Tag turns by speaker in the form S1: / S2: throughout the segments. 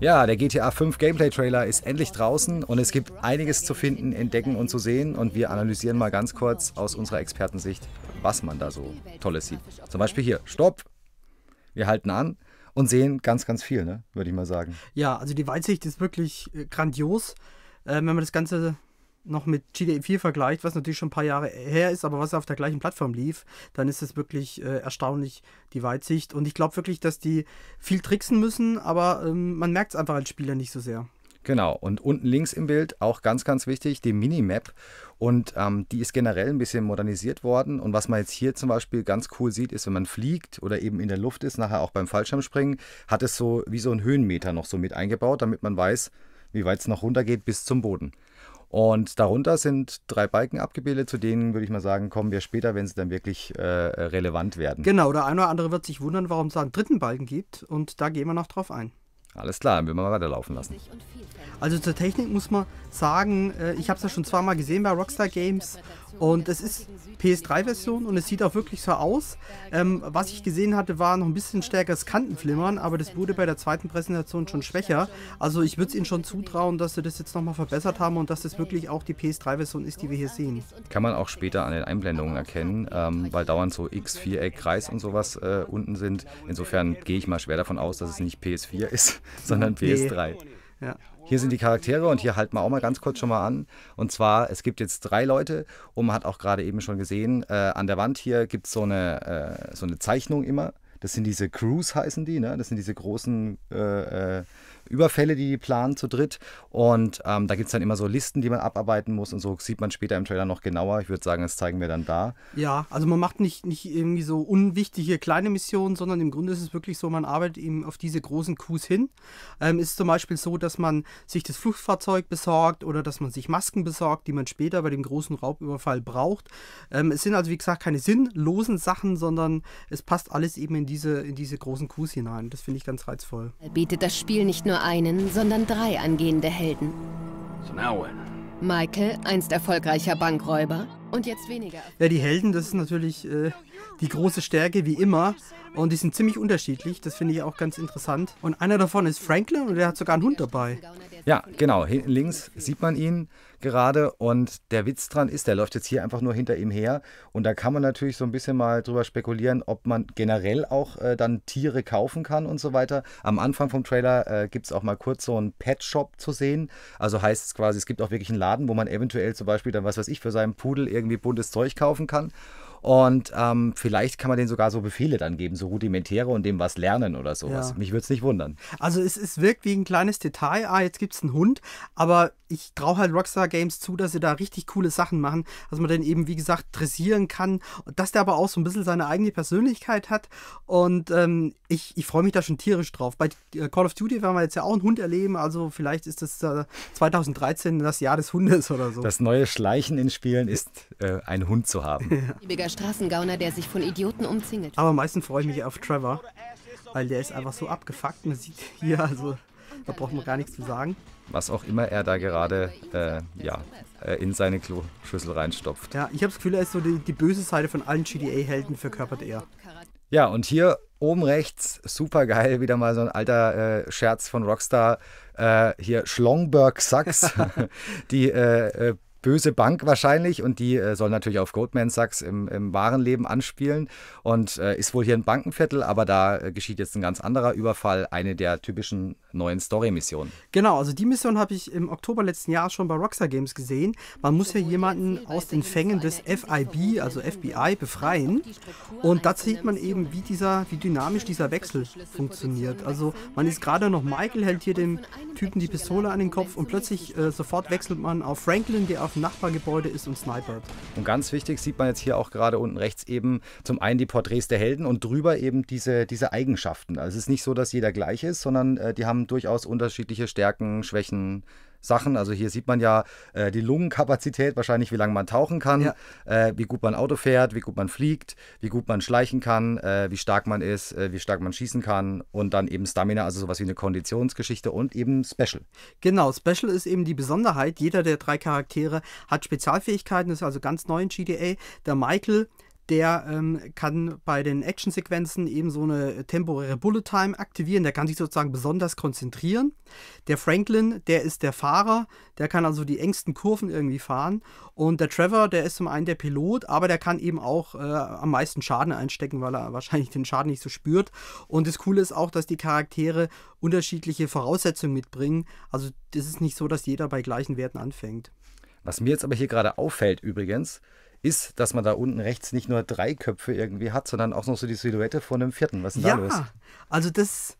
S1: Ja, der GTA 5 Gameplay Trailer ist endlich draußen und es gibt einiges zu finden, entdecken und zu sehen. Und wir analysieren mal ganz kurz aus unserer Expertensicht, was man da so Tolles sieht. Zum Beispiel hier, Stopp! Wir halten an und sehen ganz, ganz viel, ne? würde ich mal sagen.
S2: Ja, also die Weitsicht ist wirklich äh, grandios. Äh, wenn man das Ganze noch mit GTA 4 vergleicht, was natürlich schon ein paar Jahre her ist, aber was auf der gleichen Plattform lief, dann ist es wirklich äh, erstaunlich, die Weitsicht. Und ich glaube wirklich, dass die viel tricksen müssen, aber ähm, man merkt es einfach als Spieler nicht so sehr.
S1: Genau, und unten links im Bild auch ganz, ganz wichtig, die Minimap. Und ähm, die ist generell ein bisschen modernisiert worden. Und was man jetzt hier zum Beispiel ganz cool sieht, ist, wenn man fliegt oder eben in der Luft ist, nachher auch beim Fallschirmspringen, hat es so wie so ein Höhenmeter noch so mit eingebaut, damit man weiß, wie weit es noch runtergeht bis zum Boden. Und darunter sind drei Balken abgebildet, zu denen würde ich mal sagen, kommen wir später, wenn sie dann wirklich äh, relevant werden. Genau,
S2: der eine oder andere wird sich wundern, warum es da einen dritten Balken gibt und da gehen wir noch drauf ein. Alles klar,
S1: dann will man mal weiterlaufen lassen.
S2: Also zur Technik muss man sagen, äh, ich habe es ja schon zweimal gesehen bei Rockstar Games und es ist PS3-Version und es sieht auch wirklich so aus. Ähm, was ich gesehen hatte, war noch ein bisschen stärkeres Kantenflimmern, aber das wurde bei der zweiten Präsentation schon schwächer. Also ich würde es Ihnen schon zutrauen, dass sie das jetzt nochmal verbessert haben und dass das wirklich auch die PS3-Version ist, die wir hier sehen.
S1: Kann man auch später an den Einblendungen erkennen, ähm, weil dauernd so X, Viereck, Kreis und sowas äh, unten sind. Insofern gehe ich mal schwer davon aus, dass es nicht PS4 ist sondern PS3. Ja. Hier sind die Charaktere und hier halten wir auch mal ganz kurz schon mal an. Und zwar, es gibt jetzt drei Leute und man hat auch gerade eben schon gesehen, äh, an der Wand hier gibt so es eine, äh, so eine Zeichnung immer. Das sind diese Crews heißen die, ne? das sind diese großen äh, äh Überfälle, die die planen zu dritt. Und ähm, da gibt es dann immer so Listen, die man abarbeiten muss und so sieht man später im Trailer noch genauer. Ich würde sagen, das zeigen wir dann da.
S2: Ja, also man macht nicht, nicht irgendwie so unwichtige kleine Missionen, sondern im Grunde ist es wirklich so, man arbeitet eben auf diese großen Coups hin. Ähm, ist zum Beispiel so, dass man sich das Fluchtfahrzeug besorgt oder dass man sich Masken besorgt, die man später bei dem großen Raubüberfall braucht. Ähm, es sind also, wie gesagt, keine sinnlosen Sachen, sondern es passt alles eben in diese, in diese großen Coups hinein. Das finde ich ganz reizvoll. Bietet das Spiel nicht nur nur einen, sondern drei angehende Helden. Michael, einst erfolgreicher Bankräuber und jetzt weniger. Ja, die Helden, das ist natürlich äh, die große Stärke, wie immer. Und die sind ziemlich unterschiedlich, das finde ich auch ganz interessant. Und einer davon ist Franklin und der hat sogar einen Hund dabei. Ja, genau. Hinten links sieht man ihn
S1: gerade. Und der Witz dran ist, der läuft jetzt hier einfach nur hinter ihm her. Und da kann man natürlich so ein bisschen mal drüber spekulieren, ob man generell auch äh, dann Tiere kaufen kann und so weiter. Am Anfang vom Trailer äh, gibt es auch mal kurz so einen Pet-Shop zu sehen. Also heißt es quasi, es gibt auch wirklich einen Laden, wo man eventuell zum Beispiel dann, was weiß ich, für seinen Pudel irgendwie buntes Zeug kaufen kann. Und ähm, vielleicht kann man denen sogar so Befehle dann geben, so rudimentäre und dem was lernen oder sowas. Ja. Mich würde es nicht wundern.
S2: Also es, es wirkt wie ein kleines Detail, ah, jetzt gibt es einen Hund, aber ich traue halt Rockstar Games zu, dass sie da richtig coole Sachen machen, dass man den eben, wie gesagt, dressieren kann, dass der aber auch so ein bisschen seine eigene Persönlichkeit hat. Und ähm, ich, ich freue mich da schon tierisch drauf. Bei äh, Call of Duty werden wir jetzt ja auch einen Hund erleben, also vielleicht ist das äh, 2013 das Jahr des Hundes oder so.
S1: Das neue Schleichen in Spielen ist, äh, einen Hund zu haben.
S2: Ja der Straßengauner, der sich von Idioten umzingelt. Aber meistens freue ich mich auf Trevor, weil der ist einfach so abgefuckt. Man sieht hier, also da braucht man gar nichts zu sagen.
S1: Was auch immer er da gerade äh, ja, äh, in seine Kloschüssel reinstopft.
S2: Ja, ich habe das Gefühl, er ist so die, die böse Seite von allen GDA-Helden verkörpert er.
S1: Ja, und hier oben rechts, super geil, wieder mal so ein alter äh, Scherz von Rockstar. Äh, hier Schlongberg Sachs, die äh, äh böse Bank wahrscheinlich und die äh, soll natürlich auf Goldman Sachs im, im wahren Leben anspielen und äh, ist wohl hier ein Bankenviertel, aber da äh, geschieht jetzt ein ganz anderer Überfall, eine der typischen neuen Story-Missionen.
S2: Genau, also die Mission habe ich im Oktober letzten Jahres schon bei Rockstar Games gesehen. Man muss ja jemanden aus den Fängen des FIB, also FBI, befreien und da sieht man eben, wie dieser, wie dynamisch dieser Wechsel funktioniert. Also man ist gerade noch Michael, hält hier dem Typen die Pistole an den Kopf und plötzlich äh, sofort wechselt man auf Franklin, der auf auf dem Nachbargebäude ist und snipert.
S1: Und ganz wichtig sieht man jetzt hier auch gerade unten rechts eben zum einen die Porträts der Helden und drüber eben diese, diese Eigenschaften. Also es ist nicht so, dass jeder gleich ist, sondern äh, die haben durchaus unterschiedliche Stärken, Schwächen, Sachen. Also hier sieht man ja äh, die Lungenkapazität, wahrscheinlich wie lange man tauchen kann, ja. äh, wie gut man Auto fährt, wie gut man fliegt, wie gut man schleichen kann, äh, wie stark man ist, äh, wie stark man schießen kann und dann eben Stamina, also sowas wie eine
S2: Konditionsgeschichte und eben Special. Genau, Special ist eben die Besonderheit. Jeder der drei Charaktere hat Spezialfähigkeiten, ist also ganz neu in GDA. Der Michael der ähm, kann bei den Actionsequenzen eben so eine temporäre Bullet Time aktivieren. Der kann sich sozusagen besonders konzentrieren. Der Franklin, der ist der Fahrer, der kann also die engsten Kurven irgendwie fahren. Und der Trevor, der ist zum einen der Pilot, aber der kann eben auch äh, am meisten Schaden einstecken, weil er wahrscheinlich den Schaden nicht so spürt. Und das Coole ist auch, dass die Charaktere unterschiedliche Voraussetzungen mitbringen. Also es ist nicht so, dass jeder bei gleichen Werten anfängt.
S1: Was mir jetzt aber hier gerade auffällt übrigens, ist, dass man da unten rechts nicht nur drei Köpfe
S2: irgendwie hat, sondern auch noch so die Silhouette von einem vierten. Was ist denn ja, da los? Also das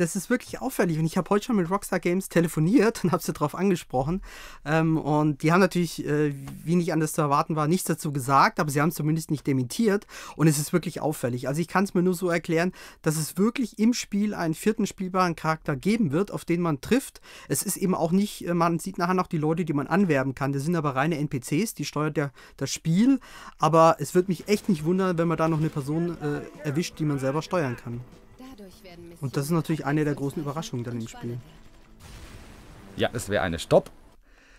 S2: das ist wirklich auffällig. Und ich habe heute schon mit Rockstar Games telefoniert und habe sie darauf angesprochen. Ähm, und die haben natürlich, äh, wie nicht anders zu erwarten war, nichts dazu gesagt, aber sie haben es zumindest nicht dementiert. Und es ist wirklich auffällig. Also ich kann es mir nur so erklären, dass es wirklich im Spiel einen vierten spielbaren Charakter geben wird, auf den man trifft. Es ist eben auch nicht, äh, man sieht nachher noch die Leute, die man anwerben kann. Das sind aber reine NPCs, die steuert ja das Spiel. Aber es wird mich echt nicht wundern, wenn man da noch eine Person äh, erwischt, die man selber steuern kann. Und das ist natürlich eine der großen Überraschungen dann im Spiel.
S1: Ja, das wäre eine Stopp.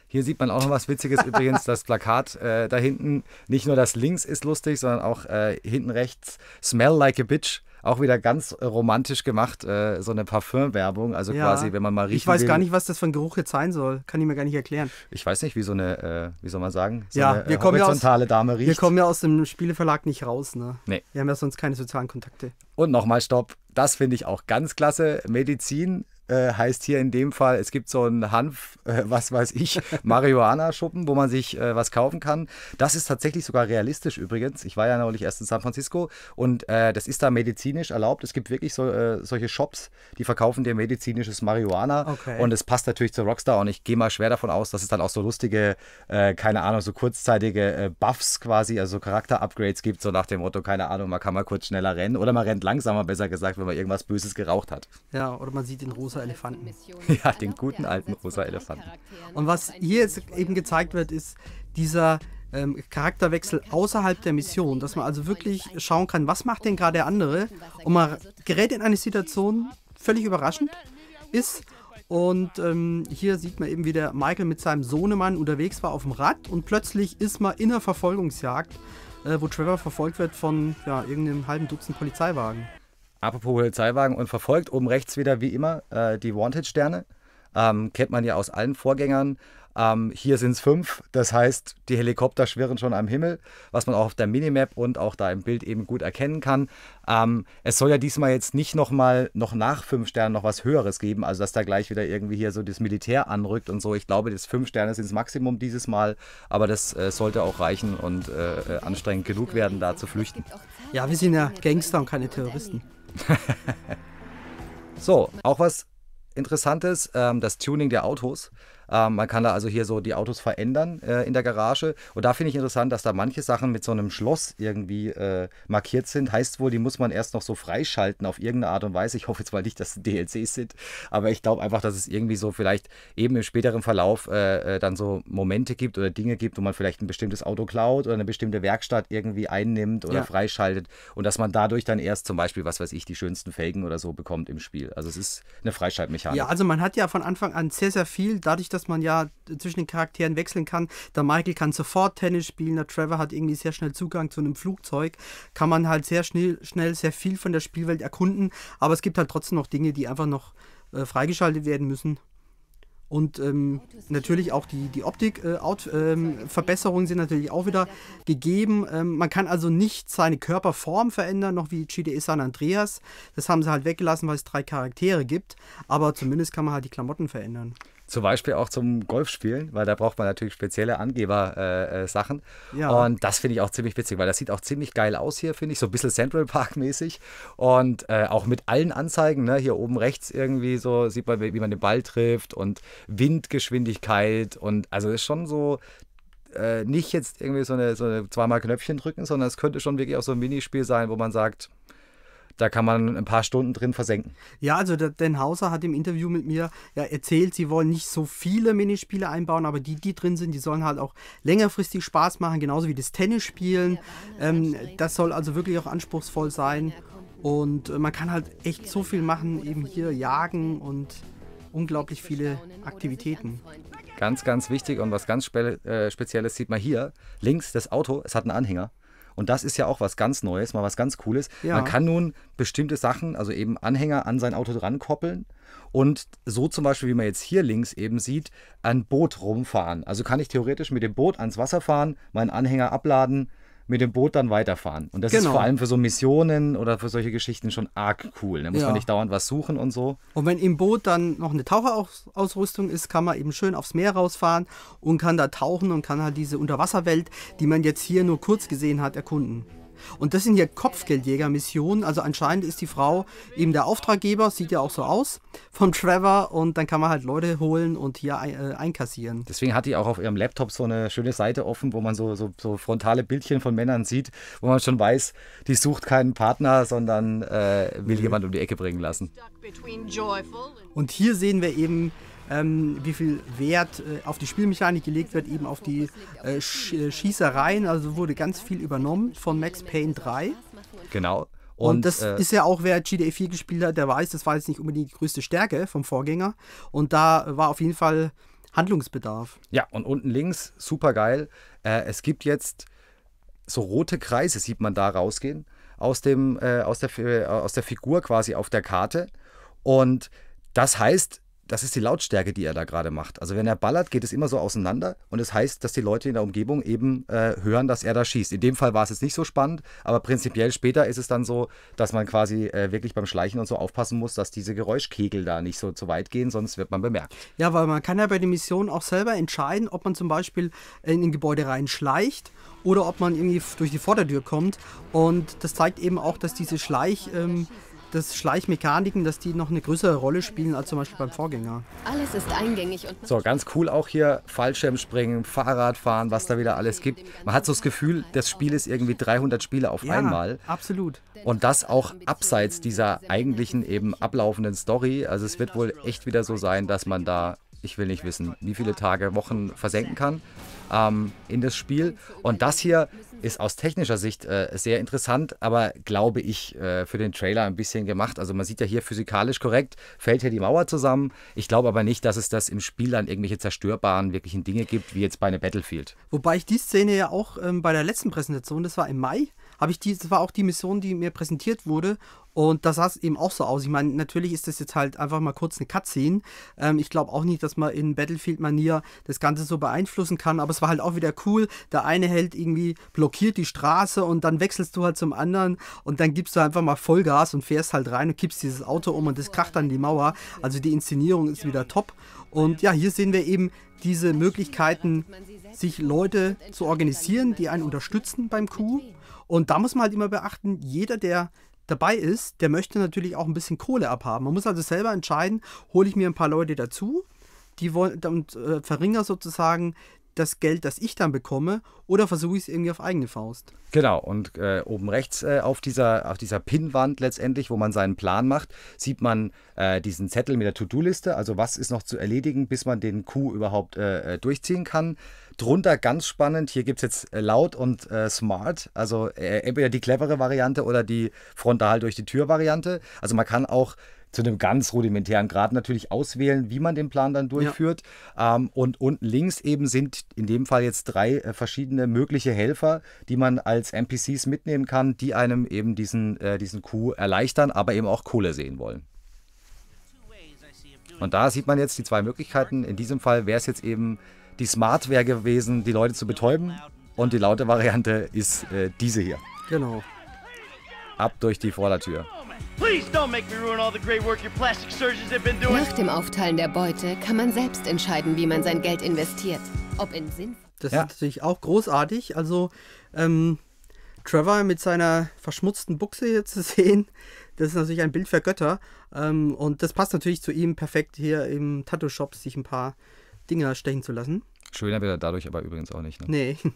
S1: Hier sieht man auch noch was Witziges übrigens, das Plakat äh, da hinten. Nicht nur das links ist lustig, sondern auch äh, hinten rechts Smell like a bitch. Auch wieder ganz romantisch gemacht, äh, so eine Parfümwerbung. Also ja. quasi, wenn man mal riecht. Ich weiß will, gar nicht,
S2: was das für ein Geruch jetzt sein soll. Kann ich mir gar nicht erklären.
S1: Ich weiß nicht, wie so eine, äh, wie soll man sagen, so ja, eine wir äh, kommen horizontale ja aus, Dame riecht. Wir kommen
S2: ja aus dem Spieleverlag nicht raus, ne? Nee. Wir haben ja sonst keine sozialen Kontakte.
S1: Und nochmal Stopp. Das finde ich auch ganz klasse. Medizin äh, heißt hier in dem Fall, es gibt so einen Hanf, äh, was weiß ich, Marihuana-Schuppen, wo man sich äh, was kaufen kann. Das ist tatsächlich sogar realistisch übrigens. Ich war ja neulich erst in San Francisco und äh, das ist da medizinisch erlaubt. Es gibt wirklich so, äh, solche Shops, die verkaufen dir medizinisches Marihuana okay. und es passt natürlich zu Rockstar und ich gehe mal schwer davon aus, dass es dann auch so lustige, keine Ahnung, so kurzzeitige Buffs quasi, also Charakter-Upgrades gibt, so nach dem Motto, keine Ahnung, man kann mal kurz schneller rennen oder man rennt langsamer, besser gesagt, wenn man irgendwas Böses geraucht hat.
S2: Ja, oder man sieht in rosa Elefanten.
S1: Ja, den guten alten rosa Elefanten.
S2: Und was hier jetzt eben gezeigt wird, ist dieser ähm, Charakterwechsel außerhalb der Mission, dass man also wirklich schauen kann, was macht denn gerade der andere und man gerät in eine Situation, völlig überraschend ist. Und ähm, hier sieht man eben, wie der Michael mit seinem Sohnemann unterwegs war auf dem Rad und plötzlich ist man in einer Verfolgungsjagd, äh, wo Trevor verfolgt wird von ja, irgendeinem halben Dutzend Polizeiwagen
S1: apropos Polizeiwagen und verfolgt oben rechts wieder wie immer äh, die Wanted-Sterne. Ähm, kennt man ja aus allen Vorgängern. Ähm, hier sind es fünf, das heißt, die Helikopter schwirren schon am Himmel, was man auch auf der Minimap und auch da im Bild eben gut erkennen kann. Ähm, es soll ja diesmal jetzt nicht nochmal, noch nach fünf Sternen noch was Höheres geben, also dass da gleich wieder irgendwie hier so das Militär anrückt und so. Ich glaube, das fünf Sterne sind das Maximum dieses Mal, aber das äh, sollte auch reichen und äh, äh, anstrengend genug werden, da zu flüchten.
S2: Ja, wir sind ja Gangster und keine Terroristen.
S1: so, auch was Interessantes, ähm, das Tuning der Autos. Ähm, man kann da also hier so die Autos verändern äh, in der Garage. Und da finde ich interessant, dass da manche Sachen mit so einem Schloss irgendwie äh, markiert sind. Heißt wohl, die muss man erst noch so freischalten auf irgendeine Art und Weise. Ich hoffe jetzt mal nicht, dass es DLCs sind, aber ich glaube einfach, dass es irgendwie so vielleicht eben im späteren Verlauf äh, äh, dann so Momente gibt oder Dinge gibt, wo man vielleicht ein bestimmtes Auto klaut oder eine bestimmte Werkstatt irgendwie einnimmt oder ja. freischaltet und dass man dadurch dann erst zum Beispiel, was weiß ich, die schönsten Felgen oder so bekommt im Spiel. Also es ist eine Freischaltmechanik. Ja,
S2: also man hat ja von Anfang an sehr, sehr viel dadurch, dass dass man ja zwischen den Charakteren wechseln kann. Der Michael kann sofort Tennis spielen, der Trevor hat irgendwie sehr schnell Zugang zu einem Flugzeug, kann man halt sehr schnell, schnell sehr viel von der Spielwelt erkunden, aber es gibt halt trotzdem noch Dinge, die einfach noch äh, freigeschaltet werden müssen. Und ähm, natürlich auch die, die Optik-Verbesserungen äh, ähm, sind natürlich auch wieder gegeben. Ähm, man kann also nicht seine Körperform verändern, noch wie GDS San Andreas. Das haben sie halt weggelassen, weil es drei Charaktere gibt. Aber zumindest kann man halt die Klamotten verändern.
S1: Zum Beispiel auch zum Golfspielen, weil da braucht man natürlich spezielle Angeber-Sachen. Äh, äh ja. Und das finde ich auch ziemlich witzig, weil das sieht auch ziemlich geil aus hier, finde ich. So ein bisschen Central Park-mäßig. Und äh, auch mit allen Anzeigen, ne? hier oben rechts irgendwie so sieht man, wie man den Ball trifft und Windgeschwindigkeit. Und also ist schon so äh, nicht jetzt irgendwie so eine, so eine zweimal Knöpfchen drücken, sondern es könnte schon wirklich auch so ein Minispiel sein,
S2: wo man sagt, da kann man ein paar Stunden drin versenken. Ja, also der, Dan Hauser hat im Interview mit mir ja, erzählt, sie wollen nicht so viele Minispiele einbauen, aber die, die drin sind, die sollen halt auch längerfristig Spaß machen, genauso wie das Tennisspielen. Ähm, das soll also wirklich auch anspruchsvoll sein. Und äh, man kann halt echt so viel machen, eben hier jagen und unglaublich viele Aktivitäten.
S1: Ganz, ganz wichtig und was ganz Spe äh, Spezielles sieht man hier. Links das Auto, es hat einen Anhänger. Und das ist ja auch was ganz Neues, mal was ganz Cooles. Ja. Man kann nun bestimmte Sachen, also eben Anhänger an sein Auto dran koppeln und so zum Beispiel, wie man jetzt hier links eben sieht, ein Boot rumfahren. Also kann ich theoretisch mit dem Boot ans Wasser fahren, meinen Anhänger abladen mit dem Boot dann weiterfahren. Und das genau. ist vor allem für so
S2: Missionen oder für solche Geschichten schon arg cool. Da ne? muss ja. man nicht dauernd was suchen und so. Und wenn im Boot dann noch eine Taucherausrüstung ist, kann man eben schön aufs Meer rausfahren und kann da tauchen und kann halt diese Unterwasserwelt, die man jetzt hier nur kurz gesehen hat, erkunden. Und das sind hier Kopfgeldjäger-Missionen. Also anscheinend ist die Frau eben der Auftraggeber, sieht ja auch so aus, von Trevor. Und dann kann man halt Leute holen und hier äh, einkassieren.
S1: Deswegen hat die auch auf ihrem Laptop so eine schöne Seite offen, wo man so, so, so frontale Bildchen von Männern sieht, wo man schon weiß, die sucht keinen Partner, sondern äh, will mhm. jemand um die Ecke bringen lassen.
S2: Und hier sehen wir eben ähm, wie viel Wert äh, auf die Spielmechanik gelegt wird, eben auf die äh, äh Schießereien. Also wurde ganz viel übernommen von Max Payne 3.
S1: Genau. Und, und das äh, ist ja
S2: auch, wer GTA 4 gespielt hat, der weiß, das war jetzt nicht unbedingt die größte Stärke vom Vorgänger. Und da war auf jeden Fall Handlungsbedarf.
S1: Ja, und unten links, super geil. Äh, es gibt jetzt so rote Kreise, sieht man da rausgehen, aus, dem, äh, aus, der, aus der Figur quasi auf der Karte. Und das heißt, das ist die Lautstärke, die er da gerade macht. Also wenn er ballert, geht es immer so auseinander und es das heißt, dass die Leute in der Umgebung eben äh, hören, dass er da schießt. In dem Fall war es jetzt nicht so spannend, aber prinzipiell später ist es dann so, dass man quasi äh, wirklich beim Schleichen und so aufpassen muss, dass diese Geräuschkegel da nicht so zu
S2: weit gehen, sonst wird man bemerkt. Ja, weil man kann ja bei den Missionen auch selber entscheiden, ob man zum Beispiel in ein Gebäude reinschleicht oder ob man irgendwie durch die Vordertür kommt und das zeigt eben auch, dass diese Schleich... Ähm, dass Schleichmechaniken, dass die noch eine größere Rolle spielen als zum Beispiel beim Vorgänger. Alles ist eingängig und so
S1: ganz cool auch hier Fallschirmspringen, Fahrradfahren, was da wieder alles gibt. Man hat so das Gefühl, das Spiel ist irgendwie 300 Spiele auf ja, einmal. Absolut. Und das auch abseits dieser eigentlichen eben ablaufenden Story. Also es wird wohl echt wieder so sein, dass man da, ich will nicht wissen, wie viele Tage, Wochen versenken kann ähm, in das Spiel. Und das hier ist aus technischer Sicht äh, sehr interessant, aber glaube ich äh, für den Trailer ein bisschen gemacht. Also man sieht ja hier physikalisch korrekt, fällt hier die Mauer zusammen. Ich glaube aber nicht, dass es das im Spiel dann irgendwelche zerstörbaren wirklichen Dinge gibt, wie jetzt bei einem Battlefield.
S2: Wobei ich die Szene ja auch ähm, bei der letzten Präsentation, das war im Mai, habe ich die, das war auch die Mission, die mir präsentiert wurde. Und das sah eben auch so aus. Ich meine, natürlich ist das jetzt halt einfach mal kurz eine Cutscene. Ähm, ich glaube auch nicht, dass man in Battlefield-Manier das Ganze so beeinflussen kann, aber es war halt auch wieder cool. Der eine hält irgendwie, blockiert die Straße und dann wechselst du halt zum anderen und dann gibst du einfach mal Vollgas und fährst halt rein und kippst dieses Auto um und das kracht dann die Mauer. Also die Inszenierung ist wieder top. Und ja, hier sehen wir eben diese Möglichkeiten, sich Leute zu organisieren, die einen unterstützen beim Coup. Und da muss man halt immer beachten, jeder, der dabei ist, der möchte natürlich auch ein bisschen Kohle abhaben. Man muss also selber entscheiden, hole ich mir ein paar Leute dazu, die wollen und äh, verringere sozusagen das Geld, das ich dann bekomme, oder versuche ich es irgendwie auf eigene Faust.
S1: Genau, und äh, oben rechts äh, auf dieser, auf dieser Pinnwand letztendlich, wo man seinen Plan macht, sieht man äh, diesen Zettel mit der To-Do-Liste, also was ist noch zu erledigen, bis man den Coup überhaupt äh, äh, durchziehen kann. Drunter ganz spannend, hier gibt es jetzt äh, laut und smart, also entweder die clevere Variante oder die frontal durch die Tür Variante. Also man kann auch zu einem ganz rudimentären Grad natürlich auswählen, wie man den Plan dann durchführt. Ja. Ähm, und unten links eben sind in dem Fall jetzt drei äh, verschiedene mögliche Helfer, die man als NPCs mitnehmen kann, die einem eben diesen, äh, diesen Coup erleichtern, aber eben auch Kohle sehen wollen. Und da sieht man jetzt die zwei Möglichkeiten. In diesem Fall wäre es jetzt eben die Smartware gewesen, die Leute zu betäuben. Und die laute Variante ist äh, diese hier. Genau. Ab durch die Vordertür.
S2: Nach dem Aufteilen der Beute kann man selbst entscheiden, wie man sein Geld investiert. Ob in Sinn. Das ja. ist natürlich auch großartig. Also, ähm, Trevor mit seiner verschmutzten Buchse hier zu sehen, das ist natürlich ein Bild für Götter. Ähm, und das passt natürlich zu ihm perfekt, hier im Tattoo-Shop sich ein paar Dinger stechen zu lassen.
S1: Schöner wird er dadurch aber übrigens auch nicht. Ne? Nee.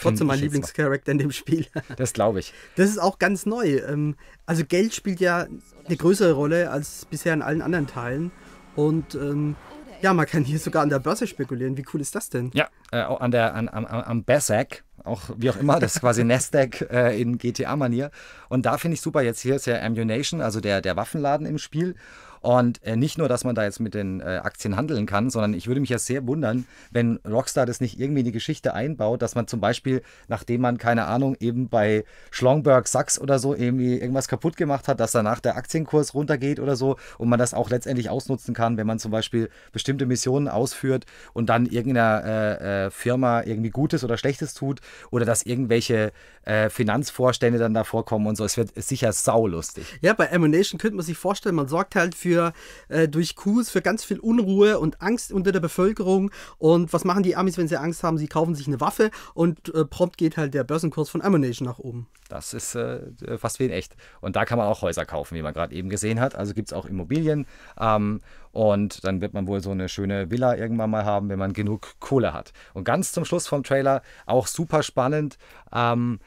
S2: Trotzdem mein Lieblingscharakter in dem Spiel. Das glaube ich. Das ist auch ganz neu. Ähm, also Geld spielt ja eine größere Rolle als bisher in allen anderen Teilen. Und ähm, ja, man kann hier sogar an der Börse spekulieren. Wie cool ist das denn?
S1: Ja, äh, an der, an, am, am Berserk, auch wie auch immer, das ist quasi Nasdaq äh, in GTA-Manier. Und da finde ich super, jetzt hier ist ja Ammunition, also der, der Waffenladen im Spiel. Und äh, nicht nur, dass man da jetzt mit den äh, Aktien handeln kann, sondern ich würde mich ja sehr wundern, wenn Rockstar das nicht irgendwie in die Geschichte einbaut, dass man zum Beispiel, nachdem man, keine Ahnung, eben bei Schlongberg Sachs oder so irgendwie irgendwas kaputt gemacht hat, dass danach der Aktienkurs runtergeht oder so und man das auch letztendlich ausnutzen kann, wenn man zum Beispiel bestimmte Missionen ausführt und dann irgendeiner äh, äh Firma irgendwie Gutes oder Schlechtes tut oder dass irgendwelche äh, Finanzvorstände dann da vorkommen und so. Es wird sicher saulustig.
S2: Ja, bei Emanation könnte man sich vorstellen, man sorgt halt für für äh, durch Coups für ganz viel Unruhe und Angst unter der Bevölkerung. Und was machen die Amis, wenn sie Angst haben? Sie kaufen sich eine Waffe und äh, prompt geht halt der Börsenkurs von Ammunition nach oben.
S1: Das ist äh, fast wie in echt. Und da kann man auch Häuser kaufen, wie man gerade eben gesehen hat. Also gibt es auch Immobilien. Ähm, und dann wird man wohl so eine schöne Villa irgendwann mal haben, wenn man genug Kohle hat. Und ganz zum Schluss vom Trailer, auch super spannend. Ähm,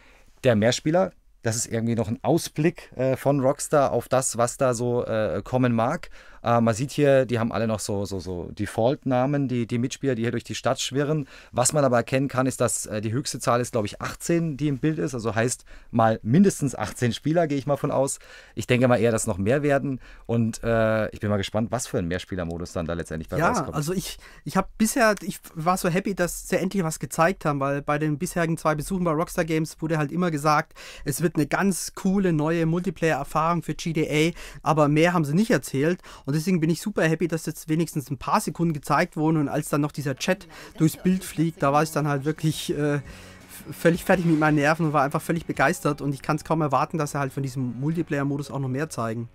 S1: der Mehrspieler, das ist irgendwie noch ein Ausblick äh, von Rockstar auf das, was da so äh, kommen mag. Äh, man sieht hier, die haben alle noch so, so, so Default-Namen, die, die Mitspieler, die hier durch die Stadt schwirren. Was man aber erkennen kann, ist, dass äh, die höchste Zahl ist, glaube ich, 18, die im Bild ist. Also heißt mal mindestens 18 Spieler, gehe ich mal von aus. Ich denke mal eher, dass noch mehr werden. Und äh, ich bin mal gespannt, was für ein Mehrspielermodus dann da letztendlich bei ja, rauskommt. Ja, also
S2: ich, ich habe bisher, ich war so happy, dass sie endlich was gezeigt haben, weil bei den bisherigen zwei Besuchen bei Rockstar Games wurde halt immer gesagt, es wird eine ganz coole neue Multiplayer-Erfahrung für GDA, aber mehr haben sie nicht erzählt. Und deswegen bin ich super happy, dass jetzt wenigstens ein paar Sekunden gezeigt wurden und als dann noch dieser Chat durchs Bild fliegt, da war ich dann halt wirklich äh, völlig fertig mit meinen Nerven und war einfach völlig begeistert und ich kann es kaum erwarten, dass er halt von diesem Multiplayer-Modus auch noch mehr zeigen.